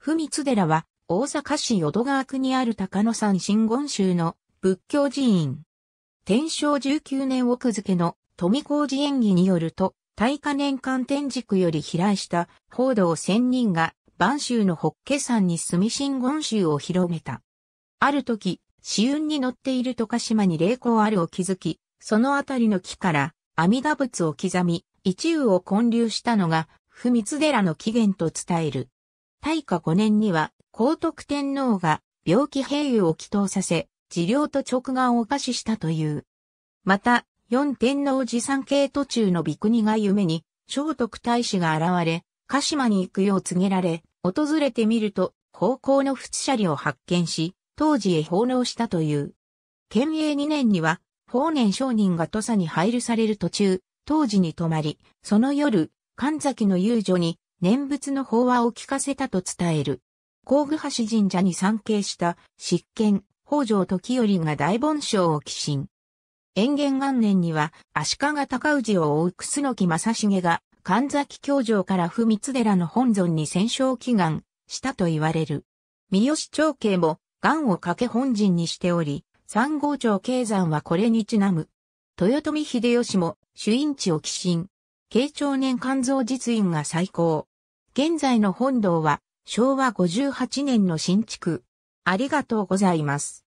不密寺は、大阪市淀川区にある高野山真言宗の仏教寺院。天正19年奥付の富工寺演技によると、大化年間天軸より飛来した報道千人が、万州の北家山に住み真言宗を広めた。ある時、死運に乗っている渡島に霊光あるを築き、そのあたりの木から阿弥陀仏を刻み、一宇を建立したのが、不密寺の起源と伝える。大化5年には、高徳天皇が病気併誘を祈祷させ、治療と直眼を可視したという。また、四天皇寺参系途中の美国が夢に、聖徳太子が現れ、鹿島に行くよう告げられ、訪れてみると、高校の仏舎利を発見し、当時へ奉納したという。建永2年には、法然上人が土佐に配慮される途中、当時に泊まり、その夜、神崎の遊女に、念仏の法話を聞かせたと伝える。工具橋神社に参詣した執権、北条時頼が大盆章を寄進。延元元年には足利尊氏を追う楠木正重が神崎教場から不密寺の本尊に戦勝祈願したと言われる。三好長慶も願をかけ本陣にしており、三号町慶山はこれにちなむ。豊臣秀吉も主因地を寄進。慶長年肝臓実印が最高。現在の本堂は昭和58年の新築。ありがとうございます。